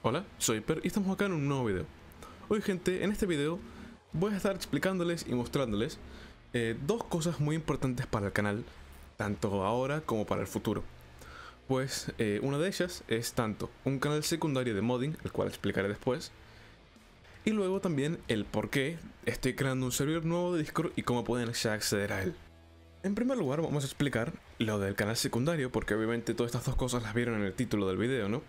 Hola, soy Per y estamos acá en un nuevo video. Hoy gente, en este video voy a estar explicándoles y mostrándoles eh, dos cosas muy importantes para el canal, tanto ahora como para el futuro. Pues eh, una de ellas es tanto un canal secundario de modding, el cual explicaré después, y luego también el por qué estoy creando un servidor nuevo de Discord y cómo pueden ya acceder a él. En primer lugar vamos a explicar lo del canal secundario, porque obviamente todas estas dos cosas las vieron en el título del video, ¿no?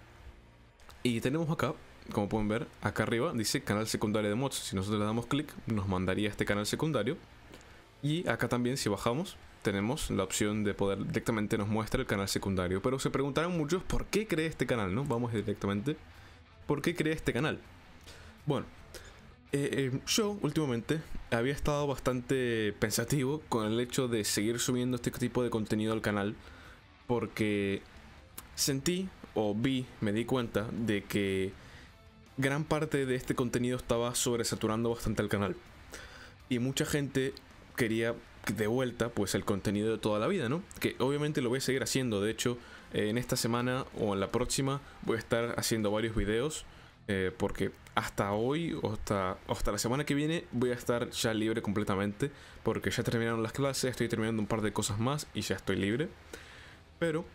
Y tenemos acá, como pueden ver, acá arriba dice canal secundario de mods. Si nosotros le damos clic, nos mandaría este canal secundario. Y acá también, si bajamos, tenemos la opción de poder directamente nos muestra el canal secundario. Pero se preguntarán muchos por qué cree este canal, ¿no? Vamos directamente. ¿Por qué creé este canal? Bueno, eh, eh, yo últimamente había estado bastante pensativo con el hecho de seguir subiendo este tipo de contenido al canal porque sentí o vi, me di cuenta de que gran parte de este contenido estaba sobresaturando bastante el canal. Y mucha gente quería de vuelta pues el contenido de toda la vida, ¿no? Que obviamente lo voy a seguir haciendo, de hecho eh, en esta semana o en la próxima voy a estar haciendo varios videos eh, porque hasta hoy o hasta, hasta la semana que viene voy a estar ya libre completamente porque ya terminaron las clases, estoy terminando un par de cosas más y ya estoy libre. Pero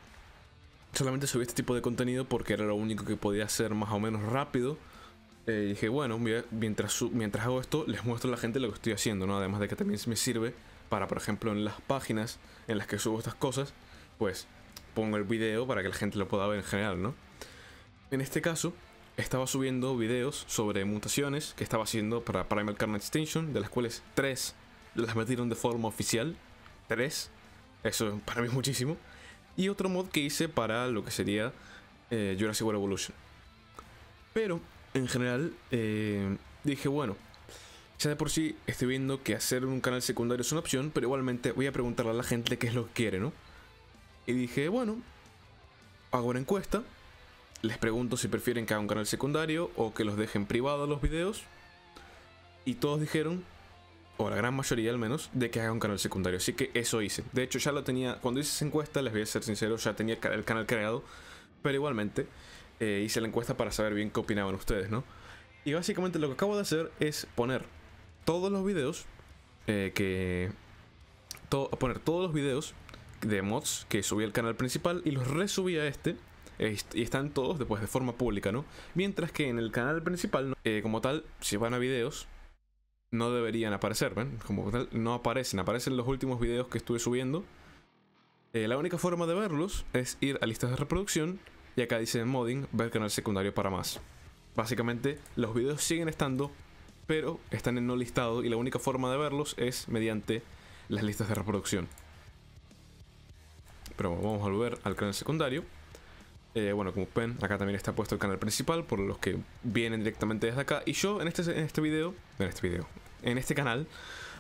solamente subí este tipo de contenido porque era lo único que podía hacer más o menos rápido. Eh, dije, bueno, mientras, mientras hago esto, les muestro a la gente lo que estoy haciendo, ¿no? Además de que también me sirve para, por ejemplo, en las páginas en las que subo estas cosas, pues pongo el video para que la gente lo pueda ver en general, ¿no? En este caso, estaba subiendo videos sobre mutaciones que estaba haciendo para Primal Carnage Extinction, de las cuales tres las metieron de forma oficial. Tres. Eso para mí es muchísimo y otro mod que hice para lo que sería eh, Jurassic World Evolution. Pero, en general, eh, dije, bueno, ya de por sí estoy viendo que hacer un canal secundario es una opción, pero igualmente voy a preguntarle a la gente qué es lo que quiere, ¿no? Y dije, bueno, hago una encuesta, les pregunto si prefieren que haga un canal secundario o que los dejen privados los videos. Y todos dijeron o la gran mayoría al menos, de que haga un canal secundario. Así que eso hice. De hecho, ya lo tenía, cuando hice esa encuesta, les voy a ser sincero, ya tenía el canal creado, pero igualmente eh, hice la encuesta para saber bien qué opinaban ustedes, ¿no? Y básicamente lo que acabo de hacer es poner todos los videos eh, que... poner todos los videos de mods que subí al canal principal y los resubí a este eh, y están todos después de forma pública, ¿no? Mientras que en el canal principal, como tal, si van a videos, no deberían aparecer, ¿ven? Como tal, no aparecen, aparecen los últimos videos que estuve subiendo. Eh, la única forma de verlos es ir a listas de reproducción y acá dice modding, ver canal secundario para más. Básicamente los videos siguen estando, pero están en no listado y la única forma de verlos es mediante las listas de reproducción. Pero vamos a volver al canal secundario. Eh, bueno, como ven, acá también está puesto el canal principal por los que vienen directamente desde acá. Y yo en este, en este video, en este video, en este canal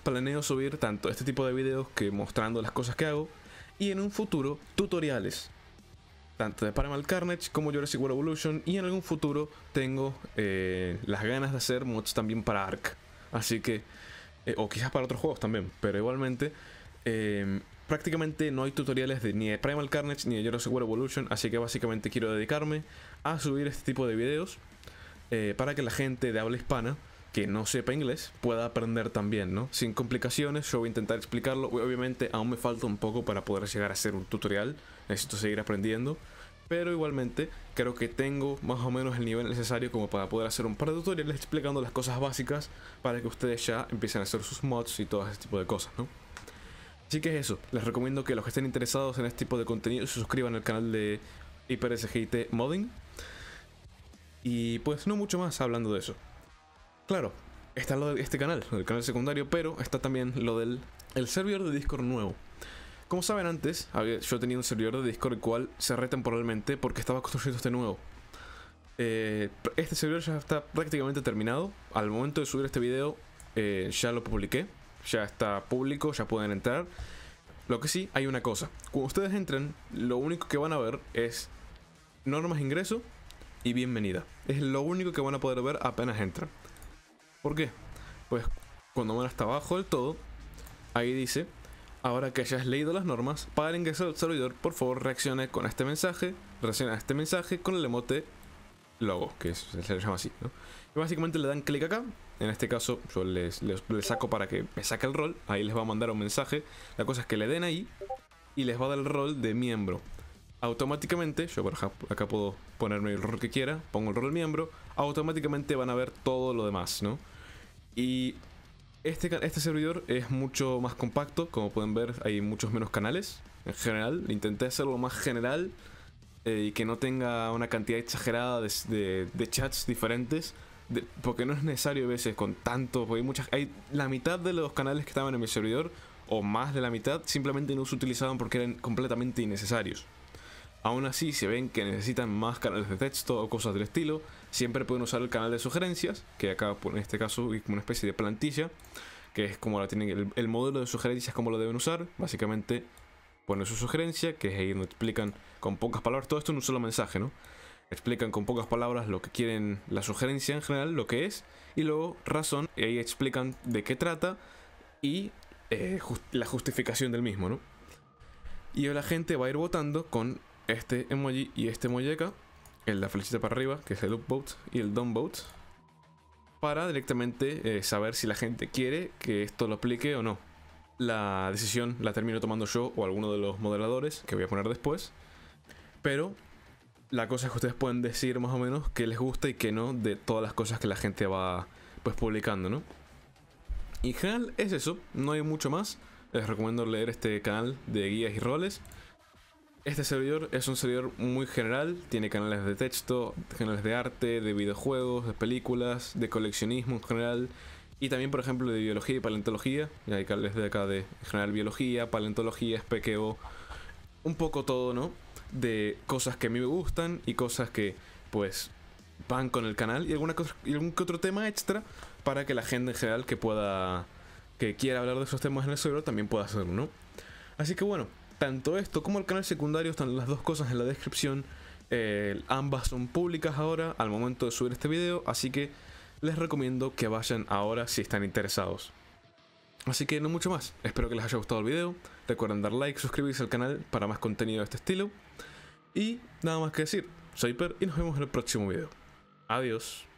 planeo subir tanto este tipo de videos que mostrando las cosas que hago y en un futuro tutoriales tanto de Paramount Carnage como Jurassic World Evolution y en algún futuro tengo eh, las ganas de hacer mods también para Ark así que eh, o quizás para otros juegos también pero igualmente em, prácticamente no hay tutoriales de, ni de Primal Carnage ni de Jurassic World Evolution así que básicamente quiero dedicarme a subir este tipo de videos eh, para que la gente de habla hispana que no sepa inglés pueda aprender también, ¿no? Sin complicaciones, yo voy a intentar explicarlo. Obviamente aún me falta un poco para poder llegar a hacer un tutorial, necesito seguir aprendiendo. Pero igualmente creo que tengo más o menos el nivel necesario como para poder hacer un par de tutoriales explicando las cosas básicas para que ustedes ya empiecen a hacer sus mods y todo ese tipo de cosas, ¿no? Así que es eso, les recomiendo que los que estén interesados en este tipo de contenido se suscriban al canal de HyperSGT Modding. Y pues no mucho más hablando de eso. Claro, está lo de este canal, el canal secundario, pero está también lo del el servidor de Discord nuevo. Como saben antes, yo tenía un servidor de Discord el cual cerré temporalmente porque estaba construyendo este nuevo. Eh, este servidor ya está prácticamente terminado. Al momento de subir este video, eh, ya lo publiqué. Ya está público, ya pueden entrar. Lo que sí, hay una cosa. Cuando ustedes entren, lo único que van a ver es normas de ingreso y bienvenida. Es lo único que van a poder ver apenas entran. ¿Por qué? Pues cuando van hasta abajo del todo, ahí dice, ahora que hayas leído las normas, para ingresar al servidor, por favor reaccione con este mensaje, reacciona a este mensaje con el emote logo, que se le llama así, ¿no? Y básicamente le dan clic acá, en este caso yo les, les, saco para que me saque el rol, ahí les va a mandar un mensaje, la cosa es que le den ahí y les va a dar el rol de miembro. Automáticamente, yo por acá puedo ponerme el rol que quiera, pongo el rol miembro, automáticamente van a ver todo lo demás, ¿no? Y este, este, servidor es mucho más compacto, como pueden ver hay muchos menos canales en general. Intenté hacerlo más general eh, y que no tenga una cantidad exagerada de, chats diferentes. porque no es necesario a veces con tantos, hay muchas, hay la mitad de los canales que estaban en mi servidor o más de la mitad simplemente no se utilizaban porque eran completamente innecesarios. Aún así, se ven que necesitan más canales de texto o cosas del estilo, Siempre pueden usar el canal de sugerencias, que acá en este caso es como una especie de plantilla, que es como la tienen, el, modelo de sugerencias, como lo deben usar. Básicamente ponen su sugerencia, que es ahí donde explican con pocas palabras, todo esto en un solo mensaje, ¿no? Explican con pocas palabras lo que quieren, la sugerencia en general, lo que es, y luego razón, y ahí explican de qué trata y eh, la justificación del mismo, ¿no? Y la gente va a ir votando con este emoji y este emoji el, la flechita para arriba, que es el upvote, y el downvote, para directamente eh, saber si la gente quiere que esto lo aplique o no. La decisión la termino tomando yo o alguno de los moderadores, que voy a poner después, pero la cosa es que ustedes pueden decir más o menos que les gusta y qué no de todas las cosas que la gente va pues publicando, ¿no? Y en general es eso, no hay mucho más. Les recomiendo leer este canal de guías y roles. Este servidor es un servidor muy general, tiene canales de texto, canales de arte, de videojuegos, de películas, de coleccionismo en general y también por ejemplo de biología y paleontología. hay canales de acá de general biología, paleontología, espequeo, un poco todo, ¿no? De cosas que a mí me gustan y cosas que pues van con el canal y alguna cosa, y algún que otro tema extra para que la gente en general que pueda que quiera hablar de esos temas en el servidor también pueda hacerlo, ¿no? Así que bueno, tanto esto como el canal secundario están las dos cosas en la descripción. Eh, ambas son públicas ahora al momento de subir este video, así que les recomiendo que vayan ahora si están interesados. Así que no mucho más, espero que les haya gustado el video, recuerden dar like, suscribirse al canal para más contenido de este estilo. Y nada más que decir, soy Per y nos vemos en el próximo video. Adiós.